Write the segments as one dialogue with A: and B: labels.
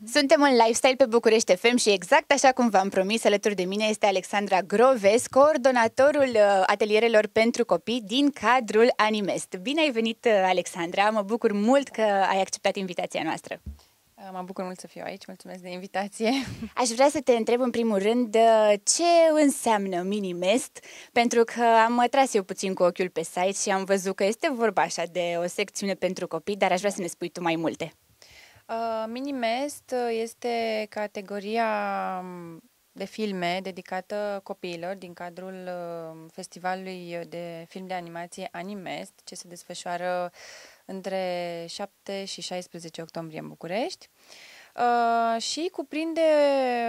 A: Mhm. Suntem în Lifestyle pe București FM și exact așa cum v-am promis, alături de mine este Alexandra Groves, coordonatorul uh, atelierelor pentru copii din cadrul Animest. Bine ai venit, uh, Alexandra! Mă bucur mult că ai acceptat invitația noastră. Uh, mă bucur mult să fiu aici, mulțumesc de invitație. Aș vrea să te întreb în primul rând ce înseamnă minimest, pentru că am tras eu puțin cu ochiul pe site și am văzut că este vorba așa de o secțiune pentru copii, dar aș vrea să ne spui tu mai multe.
B: Uh, Minimest uh, este categoria um, de filme dedicată copiilor din cadrul um, Festivalului de Film de Animație Animest, ce se desfășoară între 7 și 16 octombrie în București. Uh, și cuprinde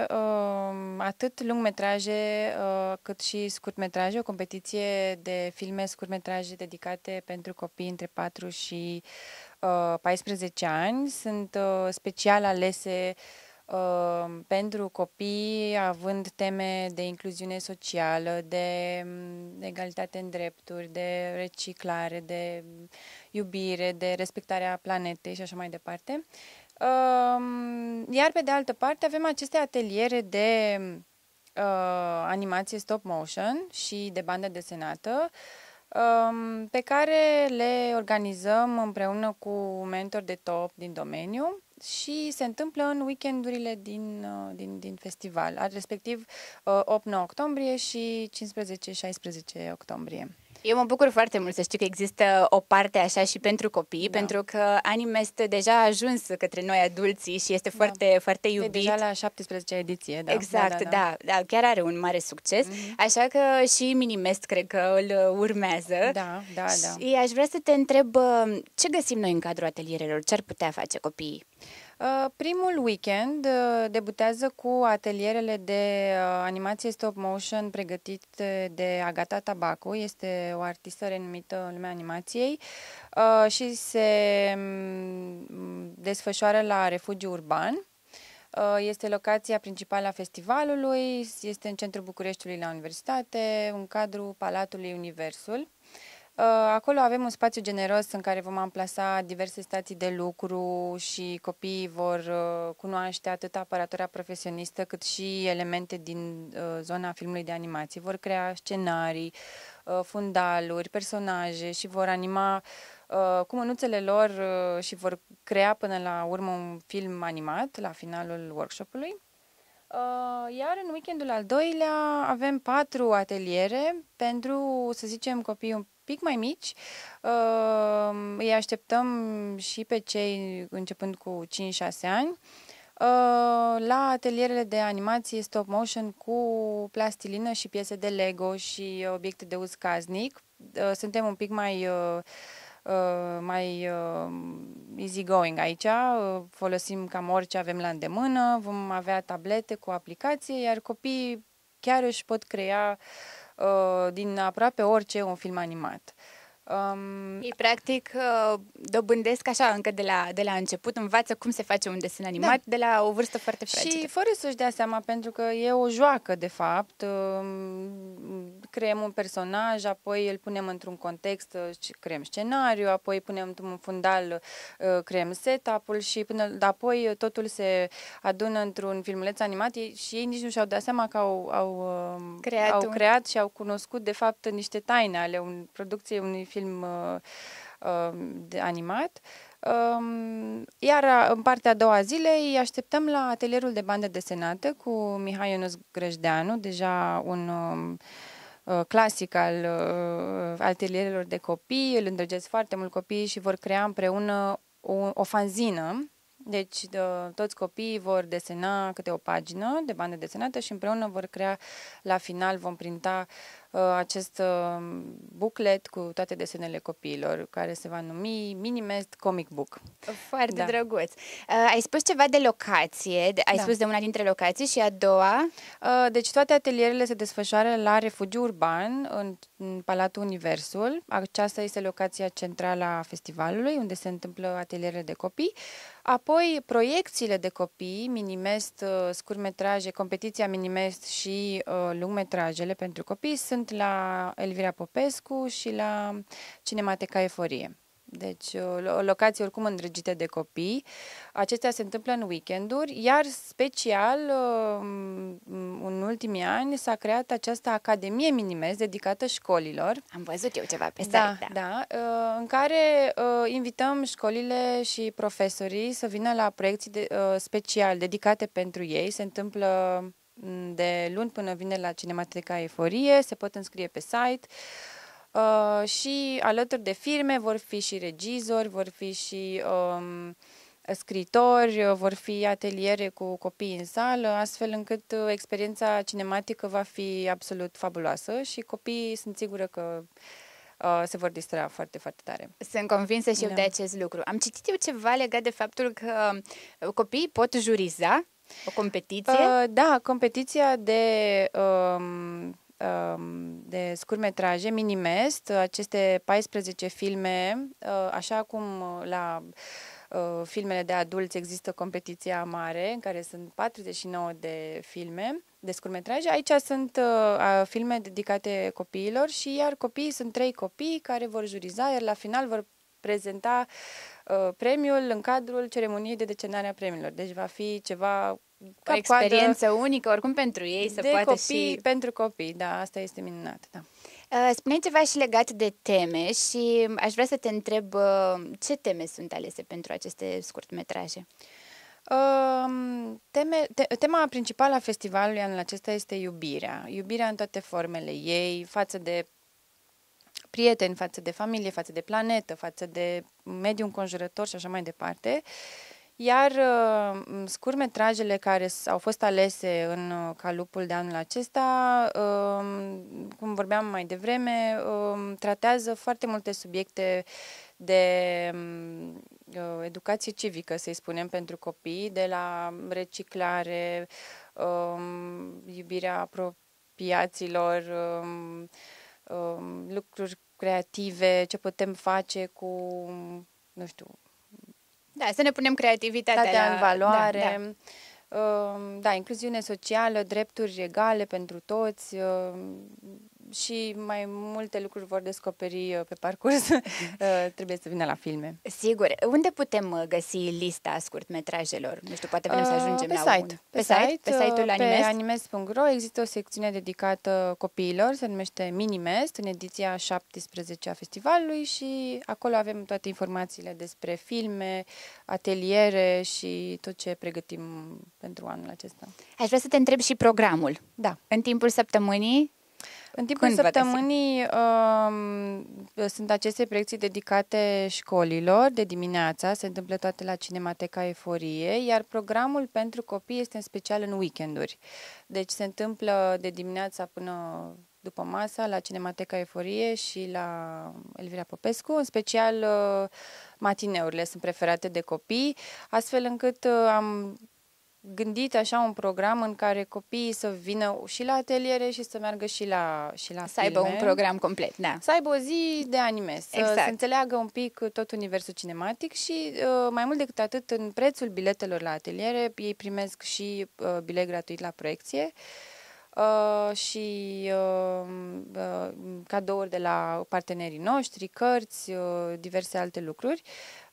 B: uh, atât lungmetraje uh, cât și scurtmetraje, o competiție de filme scurtmetraje dedicate pentru copii între 4 și 14 uh, ani. Sunt uh, special alese uh, pentru copii, având teme de incluziune socială, de mm, egalitate în drepturi, de reciclare, de mm, iubire, de respectarea planetei și așa mai departe. Iar pe de altă parte avem aceste ateliere de mm, animație stop motion și de bandă desenată, pe care le organizăm împreună cu mentori de top din domeniu și se întâmplă în weekendurile din, uh, din, din festival, respectiv 8-9 uh, octombrie și 15-16 octombrie. Eu mă bucur foarte mult să știu că există o
A: parte așa și pentru copii, da. pentru că anime este deja ajuns către noi adulții și este da. foarte, foarte iubit. E deja la 17 ediție, da. Exact, da, da, da. da, da chiar are un mare succes, mm-hmm. așa că și Minimest cred că îl urmează. Da, da, da. Și aș vrea să te
B: întreb ce găsim noi în cadrul atelierelor, ce ar putea face copiii? Uh, primul weekend uh, debutează cu atelierele de uh, animație stop motion pregătit de Agata Tabaco, este o artistă renumită în lumea animației și se mm, desfășoară la Refugiu Urban. Este locația principală a festivalului, este în centrul Bucureștiului la Universitate, în cadrul Palatului Universul. Uh, acolo avem un spațiu generos în care vom amplasa diverse stații de lucru și copiii vor uh, cunoaște atât aparatura profesionistă cât și elemente din uh, zona filmului de animație. Vor crea scenarii, fundaluri, personaje și vor anima cu mânuțele lor și vor crea până la urmă un film animat la finalul workshopului. Iar în weekendul al doilea avem patru ateliere pentru, să zicem, copii pic mai mici. Uh, îi așteptăm și pe cei începând cu 5-6 ani ehm, la atelierele de animație stop motion cu plastilină și piese de Lego și uh, obiecte de uz casnic. Ehm, suntem un pic mai uh, uh, mai easy going aici, folosim cam orice avem la îndemână, vom avea tablete cu aplicație, iar copiii chiar își pot crea uh, Uh, din aproape orice un film animat. Um, Ei,
A: practic, uh, dobândesc așa încă de la, de la început, învață cum se face un desen animat da. de
B: la o vârstă foarte fragedă. Și fără să-și dea seama, pentru că e o joacă, de fapt, uh, creăm un personaj, apoi îl punem într-un context, uh, creăm scenariu, apoi punem într-un fundal, creăm setup-ul și până apoi totul se adună într-un filmuleț animat și ei nici nu și-au dat seama că au, au, um, creat, au un... creat și au cunoscut, de fapt, niște taine ale un, producției unui film film uh, uh, de animat. Um, iar în partea a doua zilei așteptăm la atelierul de bandă desenată cu Mihai Ionuț Grăjdeanu, deja un um, uh, clasic al atelierelor de copii. Îl îndrăgesc foarte mult copiii și vor crea împreună o, o fanzină deci de, toți copiii vor desena câte o pagină de bandă desenată și împreună vor crea, la final vom printa Uh, acest uh, buclet cu toate desenele copiilor, care se va numi Minimest Comic Book. Foarte da. drăguț. Uh, ai spus ceva de
A: locație,
B: ai da. spus de una dintre locații și a doua? Deci toate atelierele se desfășoară la Refugiu Urban, în, Palatul Universul. Aceasta este locația centrală a festivalului, unde se întâmplă atelierele de copii. Apoi, proiecțiile de copii, Minimest, scurmetraje, competiția Minimest și uh, lungmetrajele pentru copii sunt sunt la Elvira Popescu și la Cinemateca Eforie. Deci, locație oricum îndrăgite de copii. Acestea se întâmplă în weekenduri, iar special în ultimii ani s-a creat această Academie Minimes dedicată școlilor. Am văzut eu ceva pe da, site, da. da. În care invităm școlile și profesorii să vină la proiecții special dedicate pentru ei. Se întâmplă de luni până vineri la Cinemateca Eforie, se pot înscrie pe site. Uh, și alături de firme vor fi și regizori, vor fi și um, scritori, uh, vor fi ateliere cu copii în sală, astfel încât uh, experiența cinematică va fi absolut fabuloasă și copiii sunt sigură că uh, se vor distra foarte, foarte tare.
A: Sunt convinsă și da. de acest lucru. Am citit eu ceva legat de faptul că copiii pot juriza o competiție? Uh,
B: da, competiția de, um, um, de scurmetraje, Minimest, aceste 14 filme, uh, așa cum la uh, filmele de adulți există competiția mare, în care sunt 49 de filme de scurmetraje. Aici sunt uh, filme dedicate copiilor și iar copiii sunt trei copii care vor juriza, iar la final vor prezenta Uh, premiul în cadrul ceremoniei de decenare a premiilor. Deci va fi ceva ca o experiență unică, oricum pentru ei, să de poată copii, și... pentru copii, da, asta este minunat, da.
A: Uh, spune ceva și legat de teme și um, aș vrea să te întreb
B: uh, ce teme sunt alese pentru aceste scurtmetraje? Um, teme, te, tema principală a festivalului anul acesta este iubirea. Iubirea în toate formele ei, față de prieteni, față de familie, față de planetă, față de mediul înconjurător și așa mai departe. Iar uh, scurmetrajele care au fost alese în uh, calupul de anul acesta, um, cum vorbeam mai devreme, um, tratează foarte multe subiecte de um, uh, educație civică, să-i spunem, pentru copii, de la reciclare, iubirea apropiaților, lucruri creative, ce putem face cu, nu știu... Da, să ne punem creativitatea la... în valoare. Da, da. Ehm, da, incluziune socială, drepturi egale pentru toți, ehm, și mai multe lucruri vor descoperi uh, pe parcurs. Uh, trebuie
A: să vină la filme. Sigur. Unde putem uh, găsi lista scurtmetrajelor? Nu știu, poate vrem să ajungem pe la site. Un... Pe, pe site. Pe site-ul pe
B: animes? Pe există o secțiune dedicată copiilor, se numește Minimest, în ediția 17 a festivalului și acolo avem toate informațiile despre filme, ateliere și tot ce pregătim pentru anul acesta.
A: Aș vrea să te întreb și programul. Da. În timpul săptămânii
B: în timpul Când săptămânii uh, sunt aceste proiecții dedicate școlilor de dimineața, se întâmplă toate la Cinemateca Eforie, iar programul pentru copii este în special în weekenduri. Deci se întâmplă de dimineața până după masa la Cinemateca Eforie și la Elvira Popescu, în special uh, matineurile sunt preferate de copii, astfel încât uh, am gândit așa un program în care copiii să vină și la ateliere și să meargă și la și la Să filme. aibă un program complet, da. Să aibă o zi de anime, să, exact. să înțeleagă un pic tot universul cinematic și uh, mai mult decât atât în prețul biletelor la ateliere ei primesc și uh, bilet gratuit la proiecție. Uh, și uh, uh cadouri de la partenerii noștri, cărți, uh, diverse alte lucruri.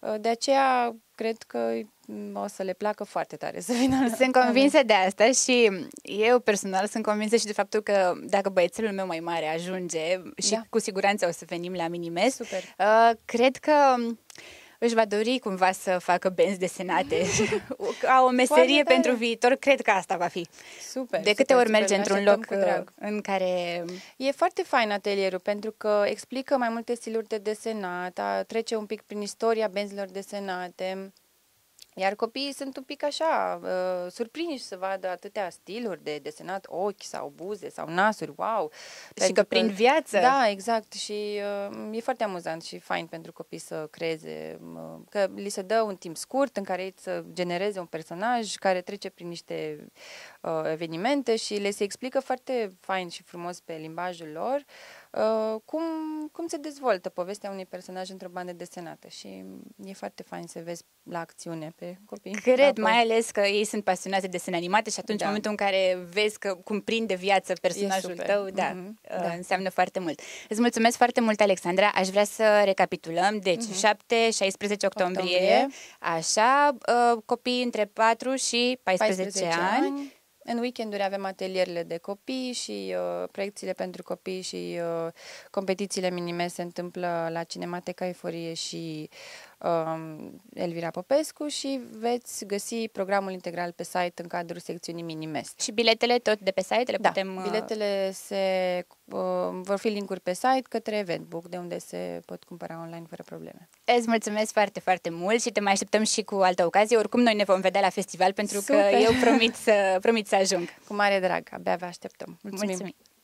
B: Uh, de aceea, cred că mm, o să le placă foarte tare să vină. Sunt convinsă
A: de asta și eu personal sunt convinsă și de faptul că dacă băiețelul meu mai mare ajunge și da. cu siguranță o să venim la Minimes, Super. Uh, cred că își va dori cumva să facă benzi desenate ca o meserie pentru viitor, cred că asta va fi. Super. De câte super, ori merge într-un loc uh,
B: în care... E foarte fain atelierul pentru că explică mai multe stiluri de desenat, trece un pic prin istoria benzilor desenate. Iar copiii sunt un pic așa, uh, surprinși să vadă atâtea stiluri de desenat ochi sau buze sau nasuri, wow! Și că, că prin viață! Da, exact și uh, e foarte amuzant și fain pentru copii să creeze, uh, că li se dă un timp scurt în care ei să genereze un personaj care trece prin niște uh, evenimente și le se explică foarte fain și frumos pe limbajul lor uh, cum, cum se dezvoltă povestea unui personaj într-o bandă desenată și e foarte fain să vezi la acțiune pe de copii. Cred, apoi. Da, da. mai ales
A: că ei sunt pasionați de desene animate și atunci, da. în momentul în care vezi că cum prinde viață personajul tău, da, mm-hmm. da, înseamnă foarte mult. Îți mulțumesc foarte mult, Alexandra. Aș vrea să recapitulăm. Deci, mm-hmm. 7-16
B: octombrie, octombrie, așa, uh, copii între 4 și 14, 14 ani. ani. În weekenduri avem atelierele de copii și uh, proiecțiile pentru copii și uh, competițiile minime se întâmplă la Cinemateca Eforie și Um, Elvira Popescu și veți găsi programul integral pe site în cadrul secțiunii Minimest. Și biletele tot de pe site le da, putem... Uh, biletele se, uh, vor fi linkuri pe site către Eventbook, de unde se pot cumpăra online fără probleme.
A: Îți mulțumesc foarte, foarte mult și te mai așteptăm și cu altă ocazie. Oricum, noi ne vom vedea la festival pentru Super. că eu promit să, promit să ajung. Cu mare drag, abia vă așteptăm. Mulțumim! Mulțumim.